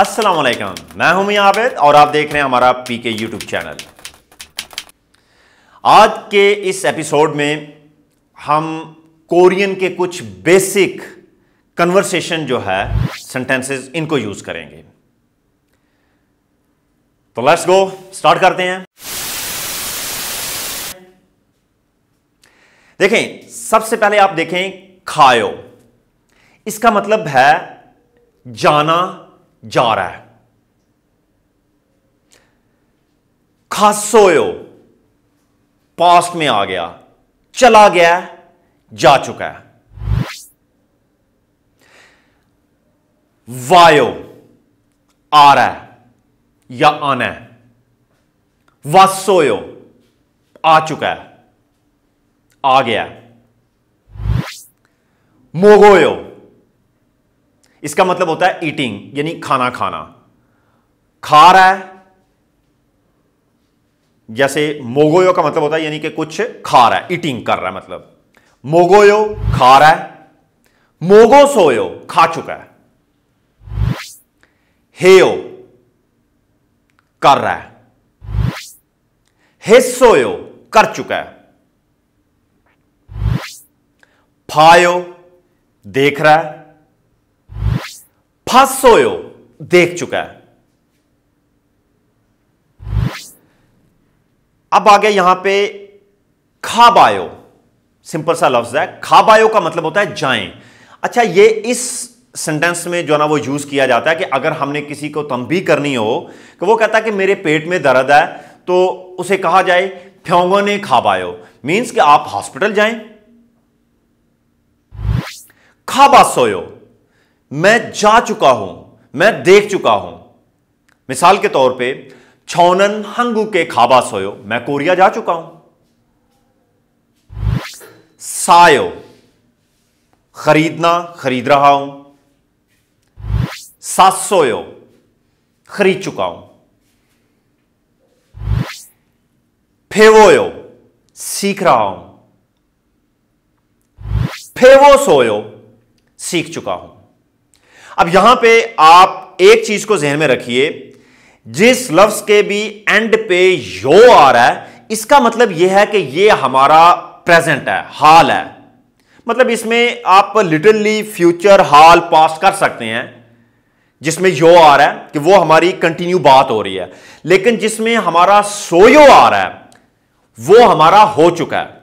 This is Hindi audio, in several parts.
अस्सलाम वालेकुम मैं हूं मियां आबिद और आप देख रहे हैं हमारा पीके यूट्यूब चैनल आज के इस एपिसोड में हम कोरियन के कुछ बेसिक कन्वर्सेशन जो है सेंटेंसेस इनको यूज करेंगे तो लेट्स गो स्टार्ट करते हैं देखें सबसे पहले आप देखें खायो इसका मतलब है जाना जा रहा है खासोयो पास्ट में आ गया चला गया जा चुका है वायो आ रहा है या आना है वासोयो आ चुका है आ गया मोगोयो इसका मतलब होता है ईटिंग यानी खाना खाना खा रहा है जैसे मोगोयो का मतलब होता है यानी कि कुछ खा रहा है ईटिंग कर रहा है मतलब मोगोयो खा रहा है मोगो सोयो खा चुका है हेयो कर रहा है हिस्सोयो कर चुका है फायो देख रहा है हसोयो देख चुका है अब आ गया यहां पे खाबायो सिंपल सा लफ्ज है खाबायो का मतलब होता है जाएं अच्छा ये इस सेंटेंस में जो ना वो यूज किया जाता है कि अगर हमने किसी को तंबी करनी हो कि वो कहता है कि मेरे पेट में दर्द है तो उसे कहा जाए फ्योंगो ने खाबायो मीन्स कि आप हॉस्पिटल जाएं खाबा सोयो मैं जा चुका हूं मैं देख चुका हूं मिसाल के तौर पे छौनन हंगू के खाबा सोयो मैं कोरिया जा चुका हूं सायो खरीदना खरीद रहा हूं सात सोयो खरीद चुका हूं फेवोयो सीख रहा हूं फेवो सोयो सीख चुका हूं अब यहां पे आप एक चीज को जहन में रखिए जिस लफ्ज के भी एंड पे यो आ रहा है इसका मतलब यह है कि यह हमारा प्रेजेंट है हाल है मतलब इसमें आप लिटरली फ्यूचर हाल पास्ट कर सकते हैं जिसमें यो आ रहा है कि वो हमारी कंटिन्यू बात हो रही है लेकिन जिसमें हमारा सोयो आ रहा है वो हमारा हो चुका है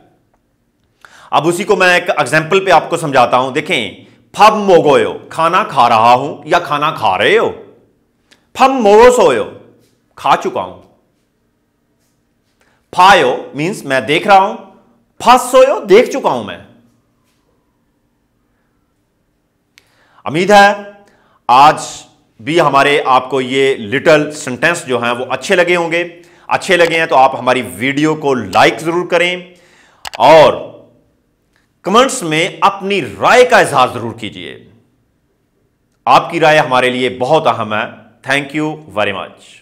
अब उसी को मैं एक एग्जाम्पल पे आपको समझाता हूं देखें फम मोगोयो खाना खा रहा हूं या खाना खा रहे हो फम 밥 सोयो खा चुका हूं फायो मीन्स मैं देख रहा हूं फासोयो देख चुका हूं मैं उम्मीद है आज भी हमारे आपको ये लिटल सेंटेंस जो हैं वो अच्छे लगे होंगे अच्छे लगे हैं तो आप हमारी वीडियो को लाइक ज़रूर करें और कमेंट्स में अपनी राय का इजहार जरूर कीजिए आपकी राय हमारे लिए बहुत अहम है थैंक यू वेरी मच